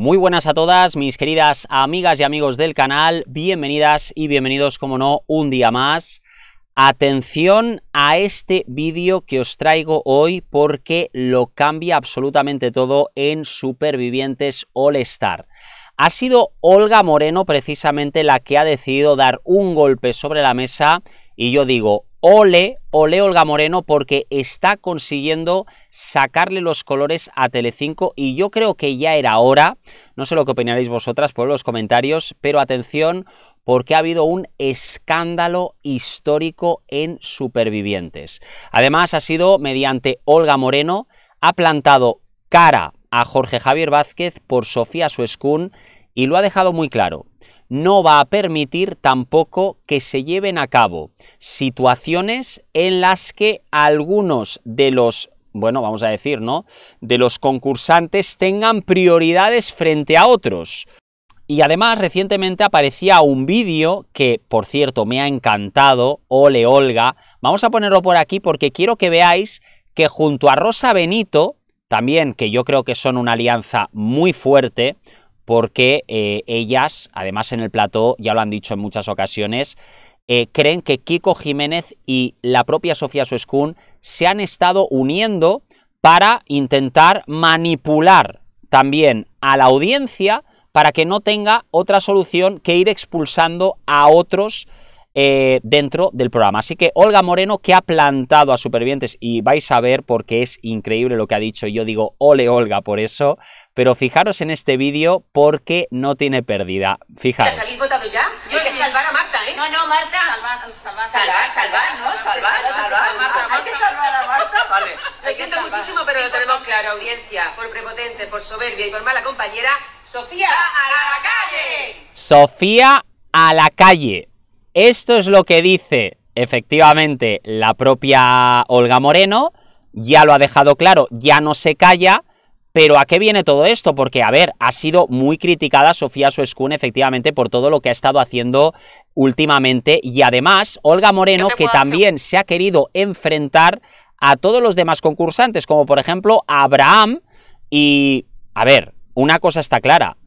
Muy buenas a todas mis queridas amigas y amigos del canal, bienvenidas y bienvenidos, como no, un día más. Atención a este vídeo que os traigo hoy porque lo cambia absolutamente todo en Supervivientes All Star. Ha sido Olga Moreno precisamente la que ha decidido dar un golpe sobre la mesa y yo digo, Ole, ole Olga Moreno porque está consiguiendo sacarle los colores a Telecinco y yo creo que ya era hora, no sé lo que opinaréis vosotras por los comentarios, pero atención porque ha habido un escándalo histórico en Supervivientes. Además ha sido mediante Olga Moreno, ha plantado cara a Jorge Javier Vázquez por Sofía Suescún y lo ha dejado muy claro no va a permitir tampoco que se lleven a cabo situaciones en las que algunos de los bueno, vamos a decir, ¿no? De los concursantes tengan prioridades frente a otros. Y además recientemente aparecía un vídeo que, por cierto, me ha encantado, Ole Olga. Vamos a ponerlo por aquí porque quiero que veáis que junto a Rosa Benito, también que yo creo que son una alianza muy fuerte, porque eh, ellas, además en el plató, ya lo han dicho en muchas ocasiones, eh, creen que Kiko Jiménez y la propia Sofía Suescun se han estado uniendo para intentar manipular también a la audiencia para que no tenga otra solución que ir expulsando a otros eh, dentro del programa. Así que Olga Moreno, que ha plantado a Supervivientes, y vais a ver porque es increíble lo que ha dicho, yo digo, ole Olga por eso, pero fijaros en este vídeo porque no tiene pérdida. Fijaros. ¿Habéis votado ya? Yo que salvar a Marta, ¿eh? No, no, Marta. Salvar, salvar, salvar, salvar ¿no? Salvar, salvar, Marta, Hay que salvar a Marta, vale. Lo siento muchísimo, pero lo tenemos claro, audiencia. Por prepotente, por soberbia y por mala compañera, Sofía a la calle. Sofía a la calle. Esto es lo que dice efectivamente la propia Olga Moreno, ya lo ha dejado claro, ya no se calla, pero ¿a qué viene todo esto? Porque, a ver, ha sido muy criticada Sofía Suescún, efectivamente, por todo lo que ha estado haciendo últimamente. Y además, Olga Moreno, que también se ha querido enfrentar a todos los demás concursantes, como por ejemplo a Abraham. Y, a ver, una cosa está clara,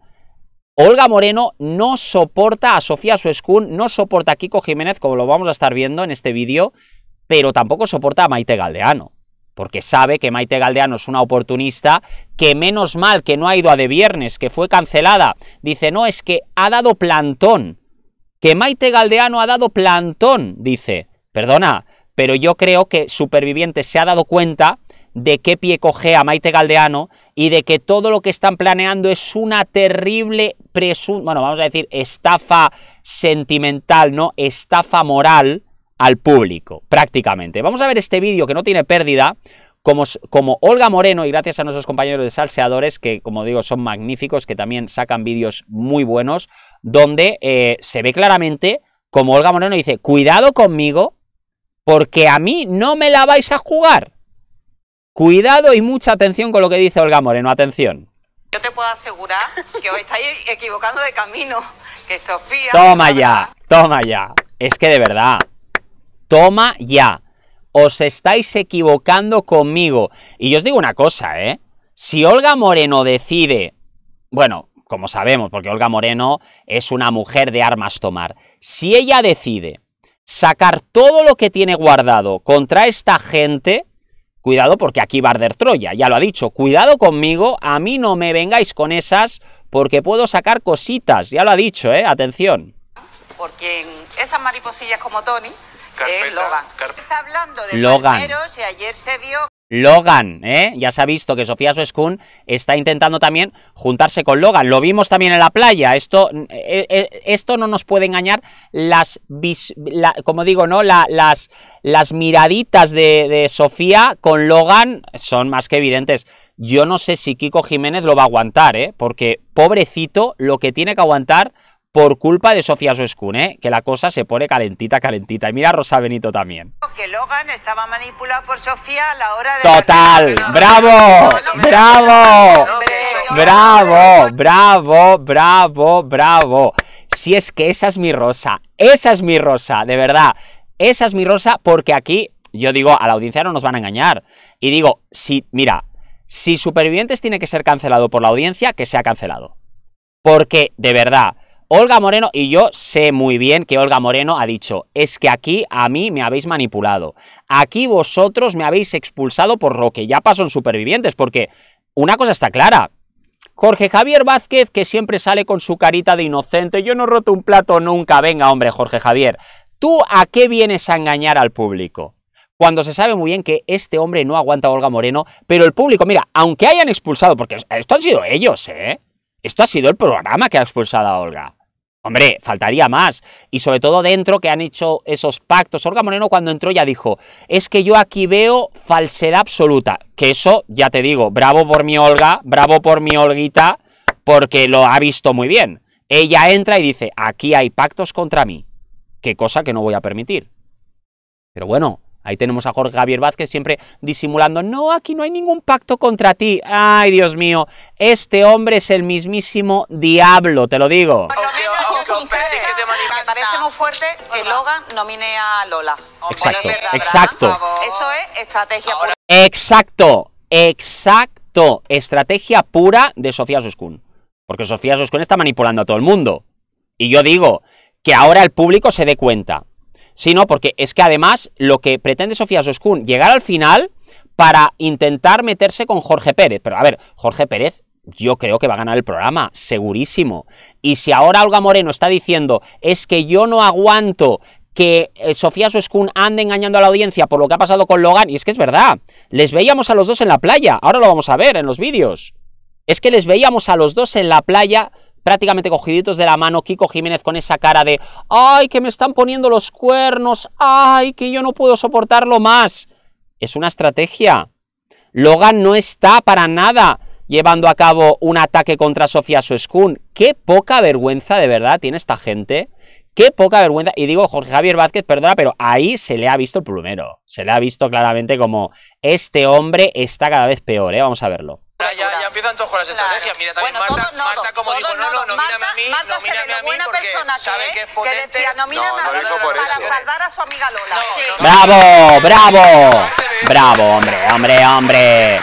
Olga Moreno no soporta a Sofía Suescun, no soporta a Kiko Jiménez, como lo vamos a estar viendo en este vídeo, pero tampoco soporta a Maite Galdeano, porque sabe que Maite Galdeano es una oportunista, que menos mal que no ha ido a de viernes, que fue cancelada. Dice, no, es que ha dado plantón, que Maite Galdeano ha dado plantón, dice. Perdona, pero yo creo que Superviviente se ha dado cuenta de qué pie coge a Maite Galdeano y de que todo lo que están planeando es una terrible presunta, bueno, vamos a decir, estafa sentimental, ¿no? Estafa moral al público, prácticamente. Vamos a ver este vídeo que no tiene pérdida, como, como, Olga Moreno, y gracias a nuestros compañeros de Salseadores, que como digo son magníficos, que también sacan vídeos muy buenos, donde eh, se ve claramente como Olga Moreno dice, cuidado conmigo, porque a mí no me la vais a jugar. Cuidado y mucha atención con lo que dice Olga Moreno, atención. Yo te puedo asegurar que os estáis equivocando de camino, que Sofía... Toma ya, toma ya. Es que de verdad, toma ya. Os estáis equivocando conmigo. Y yo os digo una cosa, ¿eh? Si Olga Moreno decide... Bueno, como sabemos, porque Olga Moreno es una mujer de armas tomar. Si ella decide sacar todo lo que tiene guardado contra esta gente, Cuidado porque aquí va a arder Troya, ya lo ha dicho. Cuidado conmigo, a mí no me vengáis con esas porque puedo sacar cositas, ya lo ha dicho, ¿eh? Atención. Porque esas mariposillas como Tony, eh, Carpeta, Logan. Está hablando de Logan. y ayer se vio... Logan, ¿eh? Ya se ha visto que Sofía Suescun está intentando también juntarse con Logan. Lo vimos también en la playa. Esto, eh, eh, esto no nos puede engañar las, como digo, ¿no? las, las miraditas de, de Sofía con Logan son más que evidentes. Yo no sé si Kiko Jiménez lo va a aguantar, ¿eh? Porque pobrecito lo que tiene que aguantar por culpa de Sofía Suescun, ¿eh? que la cosa se pone calentita, calentita. Y mira a Rosa Benito también. ¡Total! ¡Bravo! ¡Bravo! ¡Bravo! ¡Bravo! ¡Bravo! ¡Bravo! Si es que esa es mi Rosa, esa es mi Rosa, de verdad. Esa es mi Rosa porque aquí, yo digo, a la audiencia no nos van a engañar. Y digo, si, mira, si Supervivientes tiene que ser cancelado por la audiencia, que sea cancelado. Porque, de verdad, Olga Moreno, y yo sé muy bien que Olga Moreno ha dicho, es que aquí a mí me habéis manipulado, aquí vosotros me habéis expulsado por lo que ya pasó en Supervivientes, porque una cosa está clara, Jorge Javier Vázquez, que siempre sale con su carita de inocente, yo no roto un plato nunca, venga hombre Jorge Javier, ¿tú a qué vienes a engañar al público? cuando se sabe muy bien que este hombre no aguanta a Olga Moreno, pero el público, mira, aunque hayan expulsado, porque esto han sido ellos, ¿eh? Esto ha sido el programa que ha expulsado a Olga. Hombre, faltaría más. Y sobre todo dentro que han hecho esos pactos. Olga Moreno cuando entró ya dijo, es que yo aquí veo falsedad absoluta. Que eso, ya te digo, bravo por mi Olga, bravo por mi Olguita, porque lo ha visto muy bien. Ella entra y dice, aquí hay pactos contra mí. Qué cosa que no voy a permitir. Pero bueno, ahí tenemos a Jorge Javier Vázquez siempre disimulando, no, aquí no hay ningún pacto contra ti. Ay, Dios mío, este hombre es el mismísimo diablo, te lo digo me parece muy fuerte que Logan nomine a Lola. Exacto, exacto. Eso es estrategia pura. Exacto, exacto. Estrategia pura de Sofía Soskun. Porque Sofía Soskun está manipulando a todo el mundo. Y yo digo que ahora el público se dé cuenta. Si no, porque es que además lo que pretende Sofía Soskun, llegar al final para intentar meterse con Jorge Pérez. Pero a ver, Jorge Pérez yo creo que va a ganar el programa, segurísimo. Y si ahora Olga Moreno está diciendo, es que yo no aguanto que eh, Sofía Soskun ande engañando a la audiencia por lo que ha pasado con Logan, y es que es verdad, les veíamos a los dos en la playa, ahora lo vamos a ver en los vídeos. Es que les veíamos a los dos en la playa prácticamente cogiditos de la mano, Kiko Jiménez con esa cara de, ay, que me están poniendo los cuernos, ay, que yo no puedo soportarlo más. Es una estrategia. Logan no está para nada llevando a cabo un ataque contra Sofía Suescún. Qué poca vergüenza de verdad tiene esta gente. Qué poca vergüenza. Y digo, Jorge Javier Vázquez, perdona, pero ahí se le ha visto el plumero. Se le ha visto claramente como este hombre está cada vez peor, ¿eh? Vamos a verlo. Ya, ya, empiezan todos con las estrategias. Mira, también Marta, Marta, como digo, dijo, no, no, no, nomíname a mí, Marta nomíname a mí buena porque persona sabe que, es potente. Que decía, nomíname no, no, a mí para salvar a su amiga Lola. bravo! ¡Bravo, hombre, hombre, hombre!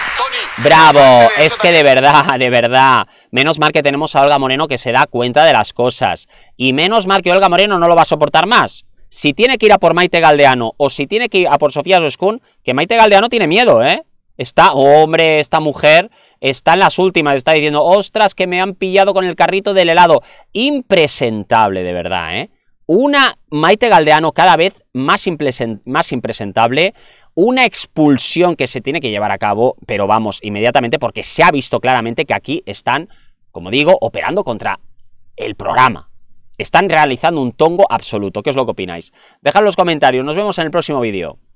Bravo, es que de verdad, de verdad. Menos mal que tenemos a Olga Moreno que se da cuenta de las cosas. Y menos mal que Olga Moreno no lo va a soportar más. Si tiene que ir a por Maite Galdeano o si tiene que ir a por Sofía Soskun, que Maite Galdeano tiene miedo, ¿eh? Está, hombre, esta mujer está en las últimas, está diciendo, ostras, que me han pillado con el carrito del helado. Impresentable, de verdad, ¿eh? una Maite Galdeano cada vez más, impresentable, una expulsión que se tiene que llevar a cabo, pero vamos, inmediatamente, porque se ha visto claramente que aquí están, como digo, operando contra el programa. Están realizando un tongo absoluto. ¿Qué es lo que opináis? Dejad los comentarios. Nos vemos en el próximo vídeo.